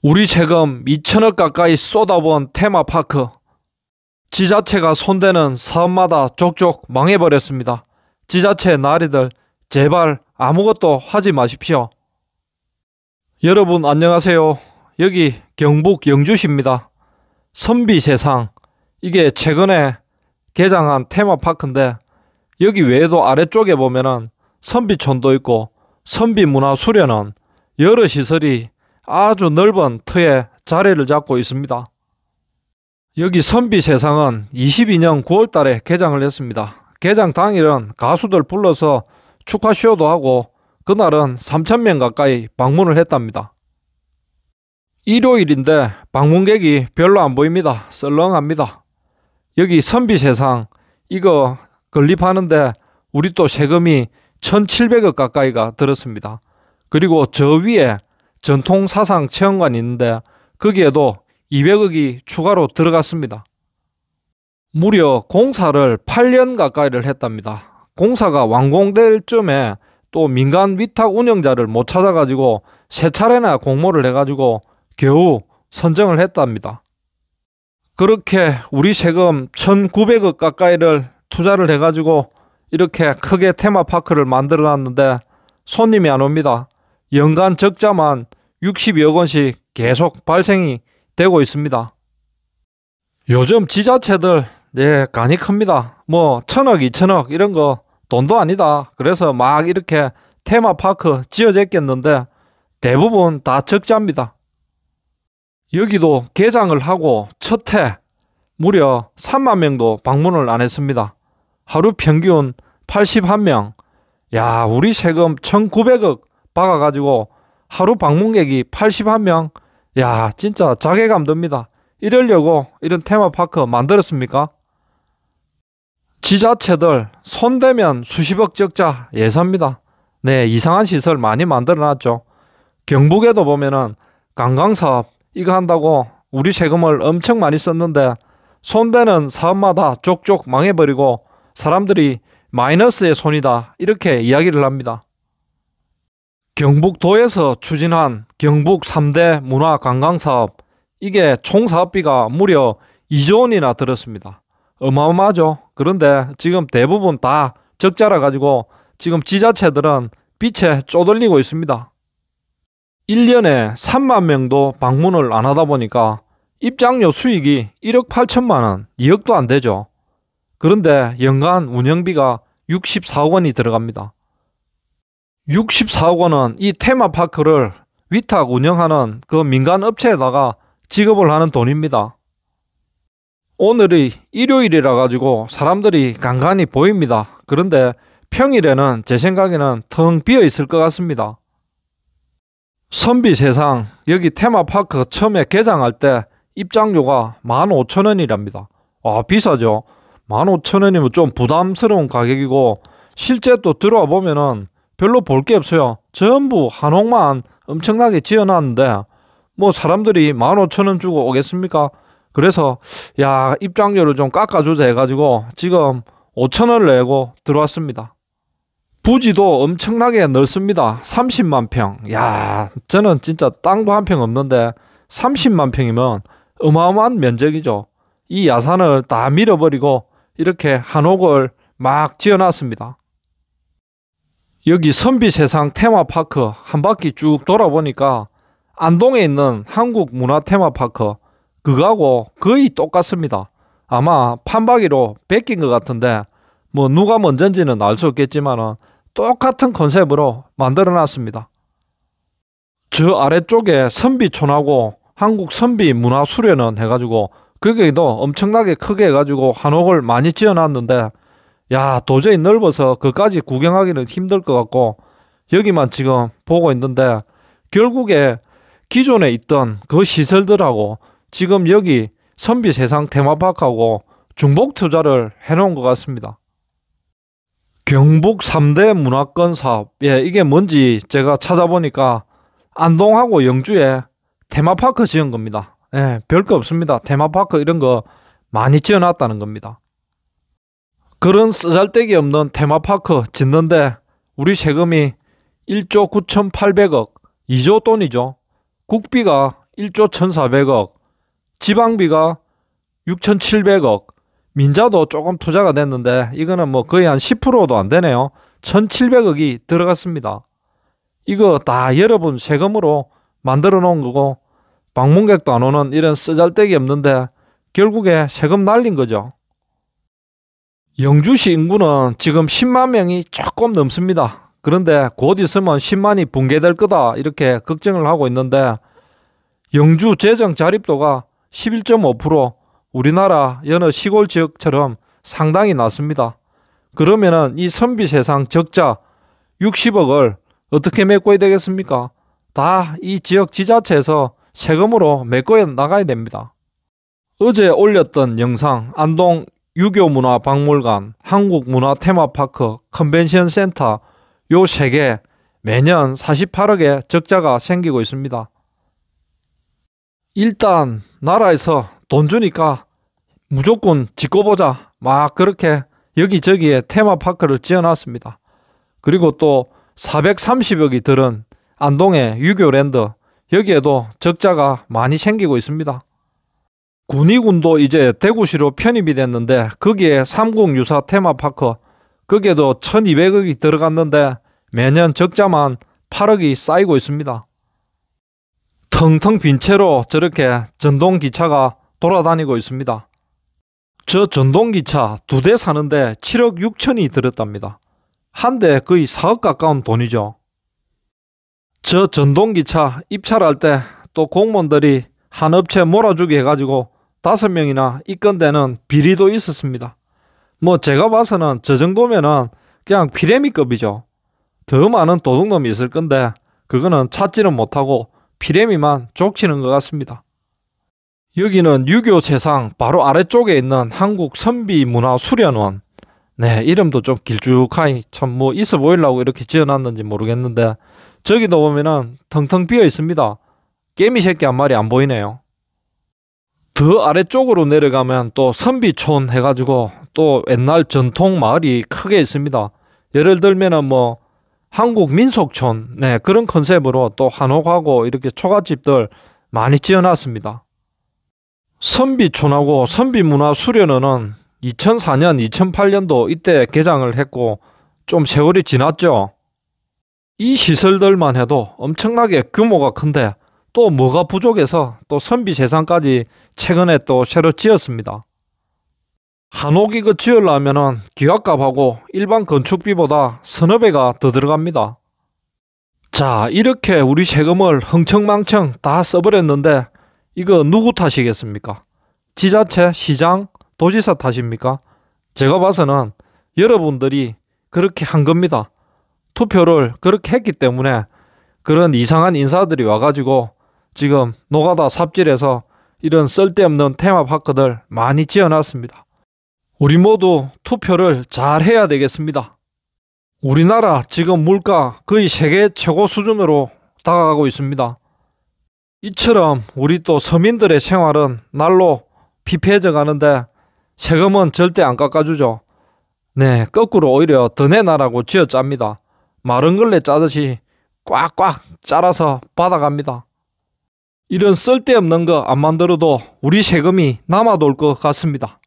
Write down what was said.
우리 세금 2천억 가까이 쏟아본 테마파크. 지자체가 손대는 사업마다 족족 망해버렸습니다. 지자체 나리들 제발 아무것도 하지 마십시오. 여러분 안녕하세요. 여기 경북 영주시입니다. 선비세상 이게 최근에 개장한 테마파크인데 여기 외에도 아래쪽에 보면은 선비촌도 있고 선비문화수련원 여러 시설이 아주 넓은 터에 자리를 잡고 있습니다. 여기 선비 세상은 22년 9월 달에 개장을 했습니다. 개장 당일은 가수들 불러서 축하쇼도 하고 그날은 3,000명 가까이 방문을 했답니다. 일요일인데 방문객이 별로 안 보입니다. 썰렁합니다. 여기 선비 세상 이거 건립하는데 우리 또 세금이 1,700억 가까이가 들었습니다. 그리고 저 위에 전통 사상 체험관이 있는데 거기에도 200억이 추가로 들어갔습니다. 무려 공사를 8년 가까이를 했답니다. 공사가 완공될 쯤에 또 민간 위탁 운영자를 못 찾아가지고 세 차례나 공모를 해가지고 겨우 선정을 했답니다. 그렇게 우리 세금 1,900억 가까이를 투자를 해가지고 이렇게 크게 테마파크를 만들어 놨는데 손님이 안 옵니다. 연간 적자만 60여 건씩 계속 발생이 되고 있습니다. 요즘 지자체들 예, 간이 큽니다. 뭐 천억, 이천억 이런 거 돈도 아니다. 그래서 막 이렇게 테마파크 지어졌겠는데 대부분 다 적자입니다. 여기도 개장을 하고 첫해 무려 3만 명도 방문을 안 했습니다. 하루 평균 81명. 야, 우리 세금 1,900억 박아가지고 하루 방문객이 81명. 야, 진짜 자괴감 듭니다. 이럴려고 이런 테마파크 만들었습니까? 지자체들 손대면 수십억 적자 예산입니다. 네, 이상한 시설 많이 만들어 놨죠. 경북에도 보면은 관광사업 이거 한다고 우리 세금을 엄청 많이 썼는데 손대는 사업마다 쪽쪽 망해버리고 사람들이 마이너스의 손이다 이렇게 이야기를 합니다. 경북도에서 추진한 경북 3대 문화 관광 사업 이게 총 사업비가 무려 2조 원이나 들었습니다. 어마어마하죠. 그런데 지금 대부분 다 적자라 가지고 지금 지자체들은 빛에 쪼들리고 있습니다. 1년에 3만 명도 방문을 안 하다 보니까 입장료 수익이 1억 8천만 원, 2억도 안 되죠. 그런데 연간 운영비가 64억 원이 들어갑니다. 64억 원은 이 테마파크를 위탁 운영하는 그 민간 업체에다가 지급을 하는 돈입니다. 오늘이 일요일이라 가지고 사람들이 간간히 보입니다. 그런데 평일에는 제 생각에는 텅 비어 있을 것 같습니다. 선비 세상 여기 테마파크 처음에 개장할 때 입장료가 15,000원이랍니다. 아 비싸죠? 15,000원이면 좀 부담스러운 가격이고 실제 또 들어와 보면은 별로 볼 게 없어요. 전부 한옥만 엄청나게 지어놨는데 뭐 사람들이 만 오천 원 주고 오겠습니까? 그래서 야 입장료를 좀 깎아주자 해가지고 지금 오천 원을 내고 들어왔습니다. 부지도 엄청나게 넓습니다. 30만 평. 야, 저는 진짜 땅도 한 평 없는데 30만 평이면 어마어마한 면적이죠. 이 야산을 다 밀어버리고 이렇게 한옥을 막 지어놨습니다. 여기 선비세상 테마파크 한 바퀴 쭉 돌아보니까 안동에 있는 한국 문화 테마파크 그거하고 거의 똑같습니다. 아마 판박이로 베낀 것 같은데 뭐 누가 먼저인지는 알 수 없겠지만 똑같은 컨셉으로 만들어 놨습니다. 저 아래쪽에 선비촌하고 한국 선비 문화 수련원 해가지고 그게도 엄청나게 크게 해가지고 한옥을 많이 지어놨는데 야 도저히 넓어서 그까지 구경하기는 힘들 것 같고 여기만 지금 보고 있는데 결국에 기존에 있던 그 시설들하고 지금 여기 선비 세상 테마파크하고 중복 투자를 해놓은 것 같습니다. 경북 3대 문화권 사업. 예, 이게 뭔지 제가 찾아보니까 안동하고 영주에 테마파크 지은 겁니다. 예, 별거 없습니다. 테마파크 이런 거 많이 지어놨다는 겁니다. 그런 쓰잘데기 없는 테마파크 짓는데 우리 세금이 1조 9,800억, 2조 돈이죠. 국비가 1조 1,400억, 지방비가 6,700억, 민자도 조금 투자가 됐는데 이거는 뭐 거의 한 10%도 안 되네요. 1,700억이 들어갔습니다. 이거 다 여러분 세금으로 만들어 놓은 거고 방문객도 안 오는 이런 쓰잘데기 없는데 결국에 세금 날린 거죠. 영주시 인구는 지금 10만 명이 조금 넘습니다. 그런데 곧 있으면 10만이 붕괴될 거다 이렇게 걱정을 하고 있는데 영주 재정 자립도가 11.5% 우리나라 여느 시골 지역처럼 상당히 낮습니다. 그러면은 이 선비 세상 적자 60억을 어떻게 메꿔야 되겠습니까? 다 이 지역 지자체에서 세금으로 메꿔 나가야 됩니다. 어제 올렸던 영상 안동 유교문화 박물관, 한국문화 테마파크, 컨벤션 센터 요 세 개 매년 48억의 적자가 생기고 있습니다. 일단 나라에서 돈 주니까 무조건 짓고 보자 막 그렇게 여기저기에 테마파크를 지어놨습니다. 그리고 또 430억이 들은 안동의 유교랜드 여기에도 적자가 많이 생기고 있습니다. 군위군도 이제 대구시로 편입이 됐는데 거기에 삼국 유사 테마파크 거기에도 1200억이 들어갔는데 매년 적자만 8억이 쌓이고 있습니다. 텅텅 빈 채로 저렇게 전동기차가 돌아다니고 있습니다. 저 전동기차 두 대 사는데 7억 6천이 들었답니다. 한 대 거의 4억 가까운 돈이죠. 저 전동기차 입찰할 때 또 공무원들이 한 업체 몰아주기 해가지고 다섯 명이나 입건되는 비리도 있었습니다. 뭐 제가 봐서는 저 정도면은 그냥 피레미급이죠. 더 많은 도둑놈이 있을 건데 그거는 찾지는 못하고 피레미만 족치는 것 같습니다. 여기는 유교 세상 바로 아래쪽에 있는 한국 선비문화수련원 네 이름도 좀 길쭉하니 참뭐 있어 보이려고 이렇게 지어놨는지 모르겠는데 저기도 보면은 텅텅 비어 있습니다. 깨미 새끼 한 마리 안 보이네요. 더 아래쪽으로 내려가면 또 선비촌 해가지고 또 옛날 전통 마을이 크게 있습니다. 예를 들면은 뭐 한국 민속촌 네 그런 컨셉으로 또 한옥하고 이렇게 초가집들 많이 지어놨습니다. 선비촌하고 선비문화수련원은 2004년 2008년도 이때 개장을 했고 좀 세월이 지났죠. 이 시설들만 해도 엄청나게 규모가 큰데 또 뭐가 부족해서 또 선비 재산까지 최근에 또 새로 지었습니다. 한옥 이그 지으려면은 기와값하고 일반 건축비보다 서너 배가 더 들어갑니다. 자 이렇게 우리 세금을 흥청망청 다 써버렸는데 이거 누구 탓이겠습니까? 지자체, 시장, 도지사 탓입니까? 제가 봐서는 여러분들이 그렇게 한 겁니다. 투표를 그렇게 했기 때문에 그런 이상한 인사들이 와가지고 지금 노가다 삽질에서 이런 쓸데없는 테마파크들 많이 지어놨습니다. 우리 모두 투표를 잘 해야 되겠습니다. 우리나라 지금 물가 거의 세계 최고 수준으로 다가가고 있습니다. 이처럼 우리 또 서민들의 생활은 날로 피폐해져 가는데 세금은 절대 안 깎아주죠. 네, 거꾸로 오히려 더 내놔라고 지어짭니다 마른 걸레 짜듯이 꽉꽉 짜라서 받아갑니다. 이런 쓸데없는 거 안 만들어도 우리 세금이 남아돌 것 같습니다.